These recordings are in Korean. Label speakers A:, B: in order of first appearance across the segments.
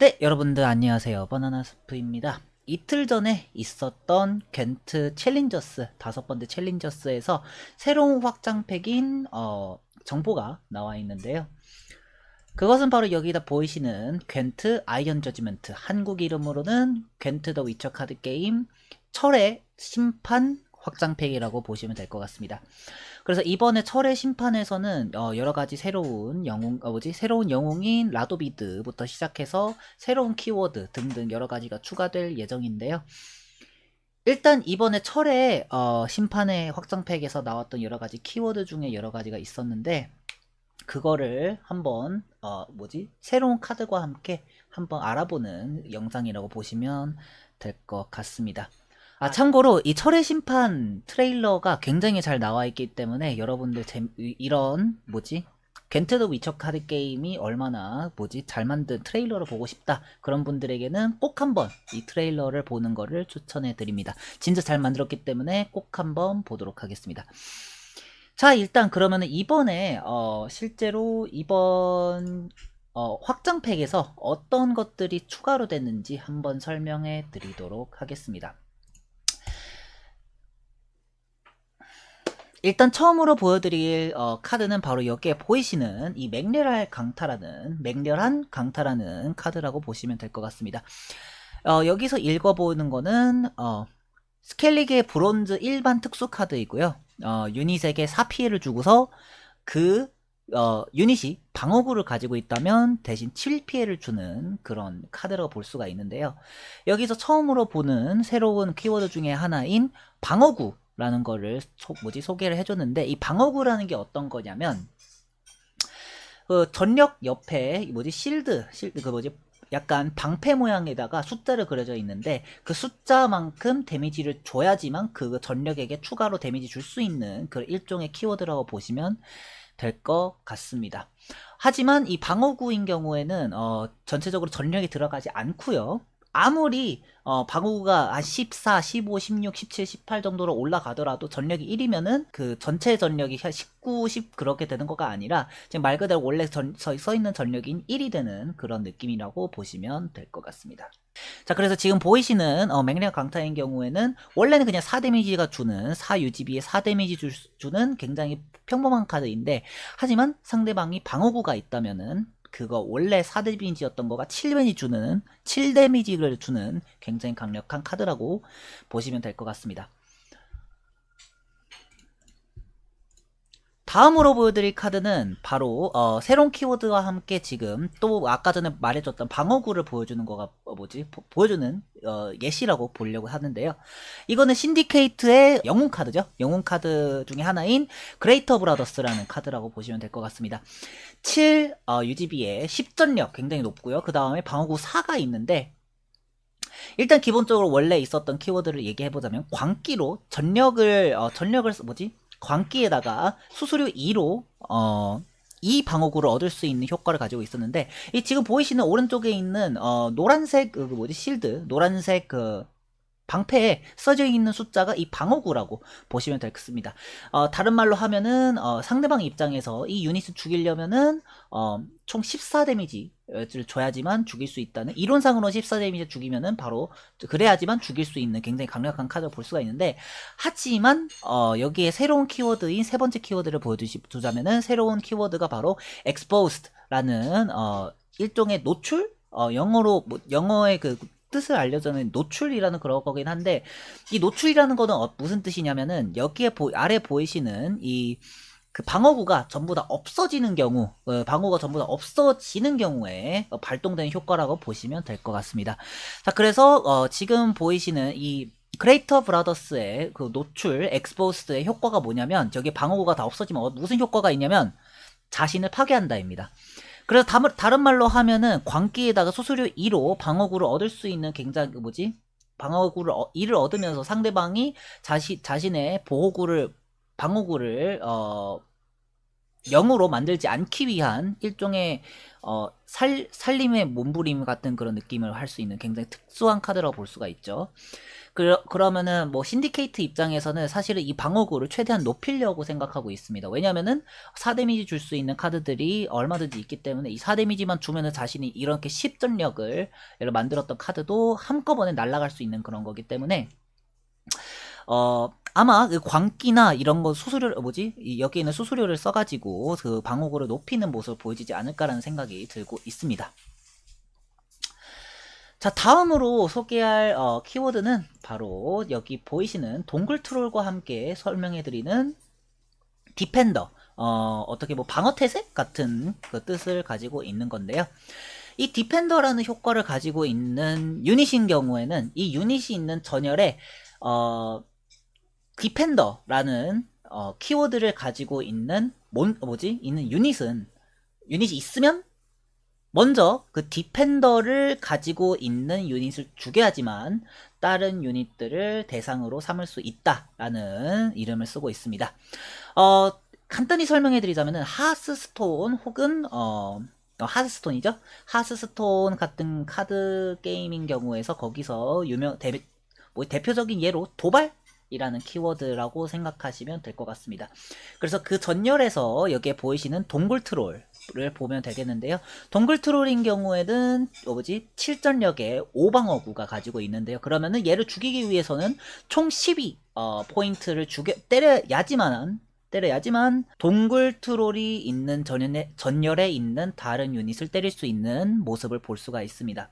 A: 네, 여러분들 안녕하세요. 바나나스프입니다. 이틀 전에 있었던 겐트 챌린저스, 다섯 번째 챌린저스에서 새로운 확장팩인 어, 정보가 나와 있는데요. 그것은 바로 여기다 보이시는 겐트 아이언 저지먼트, 한국 이름으로는 겐트 더 위쳐 카드 게임 철의 심판 확장팩이라고 보시면 될 것 같습니다. 그래서 이번에 철의 심판에서는 어, 여러 가지 새로운 영웅, 어, 뭐지? 새로운 영웅인 라도비드부터 시작해서 새로운 키워드 등등 여러 가지가 추가될 예정인데요. 일단 이번에 철의 어, 심판의 확장팩에서 나왔던 여러 가지 키워드 중에 여러 가지가 있었는데 그거를 한번 어 뭐지 새로운 카드와 함께 한번 알아보는 영상이라고 보시면 될 것 같습니다. 아 참고로 이 철의 심판 트레일러가 굉장히 잘 나와 있기 때문에 여러분들 재, 이런 뭐지 겐트드 위쳐 카드 게임이 얼마나 뭐지 잘 만든 트레일러를 보고 싶다 그런 분들에게는 꼭 한번 이 트레일러를 보는 거를 추천해 드립니다 진짜 잘 만들었기 때문에 꼭 한번 보도록 하겠습니다 자 일단 그러면 이번에 어, 실제로 이번 어, 확장팩에서 어떤 것들이 추가로 됐는지 한번 설명해 드리도록 하겠습니다 일단 처음으로 보여드릴 어, 카드는 바로 여기에 보이시는 이 맹렬할 강타라는 맹렬한 강타라는 카드라고 보시면 될 것 같습니다. 어, 여기서 읽어보는 거는 어, 스켈리게 브론즈 일반 특수 카드이고요. 어, 유닛에게 4피해를 주고서 그 어, 유닛이 방어구를 가지고 있다면 대신 7피해를 주는 그런 카드라고 볼 수가 있는데요. 여기서 처음으로 보는 새로운 키워드 중에 하나인 방어구 라는 거를 소, 뭐지 소개를 해줬는데 이 방어구라는 게 어떤 거냐면 그 전력 옆에 뭐지 실드 실드 그 뭐지 약간 방패 모양에다가 숫자를 그려져 있는데 그 숫자만큼 데미지를 줘야지만 그 전력에게 추가로 데미지 줄 수 있는 그 일종의 키워드라고 보시면 될 것 같습니다. 하지만 이 방어구인 경우에는 어, 전체적으로 전력이 들어가지 않고요. 아무리 어, 방어구가 한 14, 15, 16, 17, 18 정도로 올라가더라도 전력이 1이면은 그 전체 전력이 19, 10 그렇게 되는 거가 아니라 지금 말 그대로 원래 전, 서, 서 있는 전력인 1이 되는 그런 느낌이라고 보시면 될 것 같습니다. 자 그래서 지금 보이시는 어, 맹량 강타인 경우에는 원래는 그냥 4데미지가 주는 4유지비에 4데미지 주, 주는 굉장히 평범한 카드인데 하지만 상대방이 방어구가 있다면은 그거 원래 4데미지였던 거가 7데미지 주는 7데미지를 주는 굉장히 강력한 카드라고 보시면 될 것 같습니다. 다음으로 보여드릴 카드는 바로 어, 새로운 키워드와 함께 지금 또 아까 전에 말해줬던 방어구를 보여주는 거가 어, 뭐지 보, 여주는 어, 예시라고 보려고 하는데요 이거는 신디케이트의 영웅 카드죠 영웅 카드 중에 하나인 그레이터 브라더스라는 카드라고 보시면 될 것 같습니다 7 어, UGB의 10전력 굉장히 높고요 그 다음에 방어구 4가 있는데 일단 기본적으로 원래 있었던 키워드를 얘기해보자면 광기로 전력을 어, 전력을 뭐지 광기에다가 수수료 2로 어, 이 방어구를 얻을 수 있는 효과를 가지고 있었는데 이 지금 보이시는 오른쪽에 있는 어, 노란색 그 뭐지 실드 노란색 그 방패에 써져 있는 숫자가 이 방어구라고 보시면 되겠습니다. 어, 다른 말로 하면은 어, 상대방 입장에서 이 유닛을 죽이려면은 어, 총 14 데미지 를 어, 줘야지만 죽일 수 있다는 이론상으로 14 데미지 죽이면은 바로 그래야지만 죽일 수 있는 굉장히 강력한 카드를 볼 수가 있는데 하지만 어 여기에 새로운 키워드인 세 번째 키워드를 보여주자면은 새로운 키워드가 바로 exposed라는 어 일종의 노출 어 영어로 뭐 영어의 그 뜻을 알려주는 노출이라는 그런 거긴 한데 이 노출이라는 거는 어 무슨 뜻이냐면은 여기에 보, 아래 보이시는 이그 방어구가 전부 다 없어지는 경우, 어, 방어구가 전부 다 없어지는 경우에 어, 발동되는 효과라고 보시면 될 것 같습니다. 자, 그래서 어, 지금 보이시는 이 크레이터 브라더스의 그 노출 엑스보스의 효과가 뭐냐면 저기 방어구가 다 없어지면 어, 무슨 효과가 있냐면 자신을 파괴한다입니다. 그래서 다른 말로 하면은 광기에다가 수수료 2로 방어구를 얻을 수 있는 굉장히 그 뭐지 방어구를 어, 2를 얻으면서 상대방이 자시, 자신의 보호구를 방어구를 어 영으로 만들지 않기 위한 일종의 어, 살, 살림의 몸부림 같은 그런 느낌을 할 수 있는 굉장히 특수한 카드라고 볼 수가 있죠. 그러, 그러면은 뭐 신디케이트 입장에서는 사실은 이 방어구를 최대한 높이려고 생각하고 있습니다. 왜냐면은 4데미지 줄 수 있는 카드들이 얼마든지 있기 때문에 이 4데미지만 주면은 자신이 이렇게 10전력을 만들었던 카드도 한꺼번에 날아갈 수 있는 그런 거기 때문에 어 아마 그 광기나 이런 거 수수료 어, 뭐지 여기 있는 수수료를 써가지고 그 방어구를 높이는 모습을 보여지지 않을까라는 생각이 들고 있습니다. 자 다음으로 소개할 어, 키워드는 바로 여기 보이시는 동글 트롤과 함께 설명해드리는 디펜더 어, 어떻게 뭐방어태색 같은 그 뜻을 가지고 있는 건데요. 이 디펜더라는 효과를 가지고 있는 유닛인 경우에는 이 유닛이 있는 전열에 어, 디펜더라는 어, 키워드를 가지고 있는 뭔 뭐지 있는 유닛은 유닛이 있으면 먼저 그 디펜더를 가지고 있는 유닛을 죽여야지만 다른 유닛들을 대상으로 삼을 수 있다라는 이름을 쓰고 있습니다. 어, 간단히 설명해 드리자면 하스스톤 혹은 어, 어, 하스스톤이죠. 하스스톤 같은 카드 게임인 경우에서 거기서 유명 대, 뭐 대표적인 예로 도발 이라는 키워드라고 생각하시면 될 것 같습니다. 그래서 그 전열에서 여기에 보이시는 동굴 트롤 를 보면 되겠는데요. 동굴 트롤인 경우에는 어, 뭐지 7전력의 5방어구가 가지고 있는데요. 그러면은 얘를 죽이기 위해서는 총 12, 어, 포인트를 죽여, 때려야지만한 때려야지만 동굴 트롤이 있는 전연에, 전열에 있는 다른 유닛을 때릴 수 있는 모습을 볼 수가 있습니다.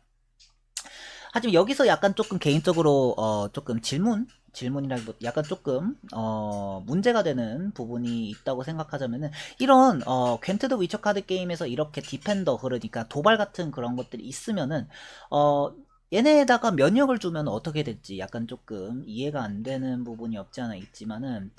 A: 하지만 여기서 약간 조금 개인적으로 어, 조금 질문 질문이라 기보다 뭐 약간 조금 어, 문제가 되는 부분이 있다고 생각하자면은 이런 어, 괜트드 위쳐 카드 게임에서 이렇게 디펜더 그러니까 도발 같은 그런 것들이 있으면은 어, 얘네에다가 면역을 주면 어떻게 될지 약간 조금 이해가 안 되는 부분이 없지 않아 있지만은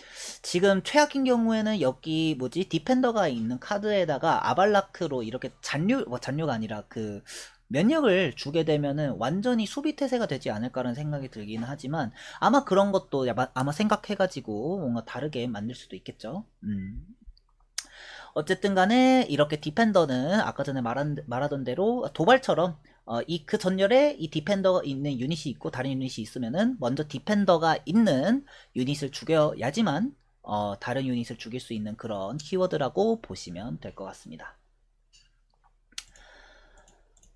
A: 지금 최악인 경우에는 여기 뭐지 디펜더가 있는 카드에다가 아발라크로 이렇게 잔류 뭐 잔류가 아니라 그 면역을 주게 되면은 완전히 수비 태세가 되지 않을까라는 생각이 들긴 하지만 아마 그런 것도 아마 생각해가지고 뭔가 다르게 만들 수도 있겠죠. 음. 어쨌든 간에 이렇게 디펜더는 아까 전에 말한, 말하던 대로 도발처럼 어, 이 그 전열에 이 디펜더가 있는 유닛이 있고 다른 유닛이 있으면은 먼저 디펜더가 있는 유닛을 죽여야지만 어, 다른 유닛을 죽일 수 있는 그런 키워드라고 보시면 될 것 같습니다.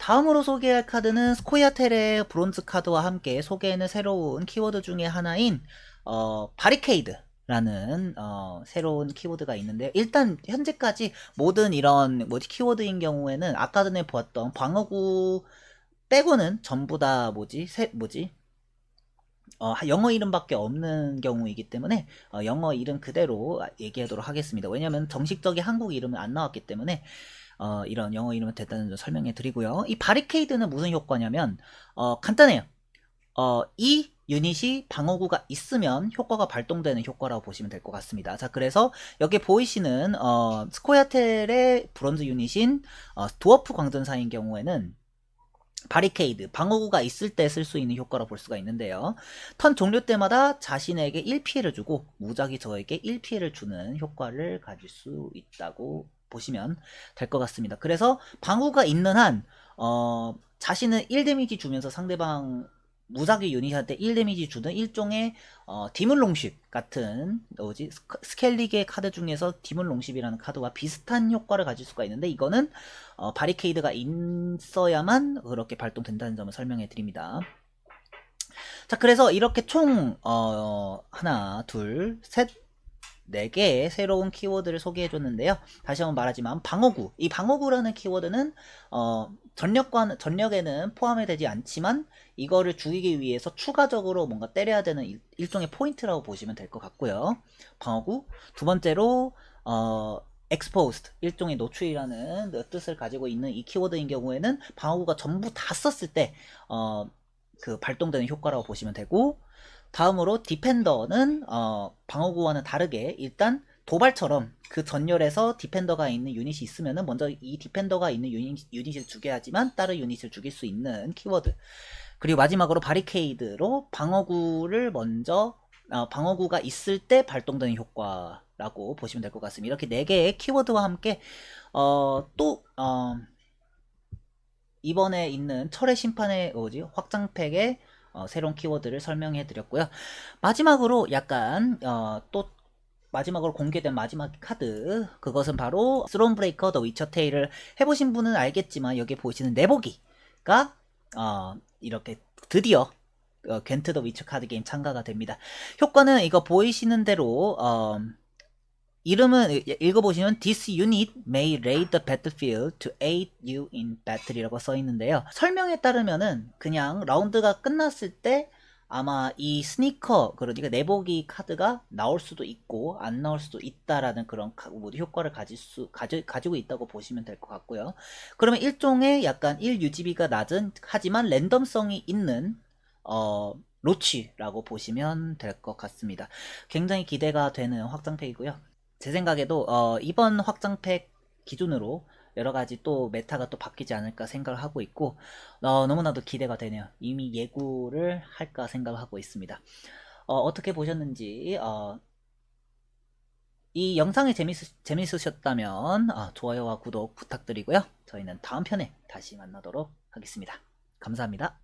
A: 다음으로 소개할 카드는 스코야텔의 브론즈 카드와 함께 소개에는 새로운 키워드 중의 하나인 어, 바리케이드 라는 어, 새로운 키워드가 있는데 일단 현재까지 모든 이런 뭐지 키워드인 경우에는 아까 전에 보았던 광어구 빼고는 전부 다 뭐지 세, 뭐지 어, 영어 이름밖에 없는 경우이기 때문에 어, 영어 이름 그대로 얘기하도록 하겠습니다. 왜냐하면 정식적인 한국 이름은 안 나왔기 때문에 어, 이런 영어 이름을 됐다는 점 설명해 드리고요. 이 바리케이드는 무슨 효과냐면 어, 간단해요. 어, 이 유닛이 방어구가 있으면 효과가 발동되는 효과라고 보시면 될 것 같습니다. 자, 그래서 여기 보이시는 어, 스코야텔의 브론즈 유닛인 어, 도어프 광전사인 경우에는 바리케이드, 방어구가 있을 때 쓸 수 있는 효과라 고볼 수가 있는데요. 턴 종료 때마다 자신에게 1피해를 주고 무작위 저에게 1피해를 주는 효과를 가질 수 있다고 보시면 될 것 같습니다. 그래서 방우가 있는 한 어, 자신은 1데미지 주면서 상대방 무작위 유닛한테 1데미지 주는 일종의 어, 디물롱십 같은 뭐지 스켈릭의 카드 중에서 디물롱십이라는 카드와 비슷한 효과를 가질 수가 있는데 이거는 어, 바리케이드가 있어야만 그렇게 발동된다는 점을 설명해 드립니다. 자 그래서 이렇게 총 어, 하나 둘셋 4개의 새로운 키워드를 소개해 줬는데요. 다시 한번 말하지만 방어구. 이 방어구라는 키워드는 어, 전력과 전력에는 포함이 되지 않지만 이거를 죽이기 위해서 추가적으로 뭔가 때려야 되는 일, 일종의 포인트라고 보시면 될 것 같고요. 방어구. 두 번째로 어, exposed 일종의 노출이라는 그 뜻을 가지고 있는 이 키워드인 경우에는 방어구가 전부 다 썼을 때그 어, 발동되는 효과라고 보시면 되고 다음으로 디펜더는 어, 방어구와는 다르게 일단 도발처럼 그 전열에서 디펜더가 있는 유닛이 있으면은 먼저 이 디펜더가 있는 유닛, 유닛을 죽여야지만 다른 유닛을 죽일 수 있는 키워드 그리고 마지막으로 바리케이드로 방어구를 먼저 어, 방어구가 있을 때 발동되는 효과라고 보시면 될 것 같습니다 이렇게 네개의 키워드와 함께 어, 또 어, 이번에 있는 철의 심판의 어, 뭐지 확장팩의 어, 새로운 키워드를 설명해 드렸고요. 마지막으로 약간 어, 또 마지막으로 공개된 마지막 카드 그것은 바로 스론 브레이커 더 위쳐 테일을 해보신 분은 알겠지만 여기 보시는 이 내보기가 어, 이렇게 드디어 어, 괜트 더 위쳐 카드 게임 참가가 됩니다. 효과는 이거 보이시는 대로 어, 이름은 예, 읽어보시면 This unit may raid the battlefield to aid you in battle이라고 써있는데요 설명에 따르면은 그냥 라운드가 끝났을 때 아마 이 스니커 그러니까 내보기 카드가 나올 수도 있고 안 나올 수도 있다라는 그런 모두 효과를 가질 수 가지, 가지고 있다고 보시면 될 것 같고요 그러면 일종의 약간 1유지비가 낮은 하지만 랜덤성이 있는 어 로치라고 보시면 될 것 같습니다 굉장히 기대가 되는 확장팩이고요 제 생각에도 어, 이번 확장팩 기준으로 여러 가지 또 메타가 또 바뀌지 않을까 생각을 하고 있고 어, 너무나도 기대가 되네요. 이미 예고를 할까 생각을 하고 있습니다. 어, 떻게 보셨는지 어, 이 영상이 재밌으, 재밌으셨다면 어, 좋아요와 구독 부탁드리고요. 저희는 다음 편에 다시 만나도록 하겠습니다. 감사합니다.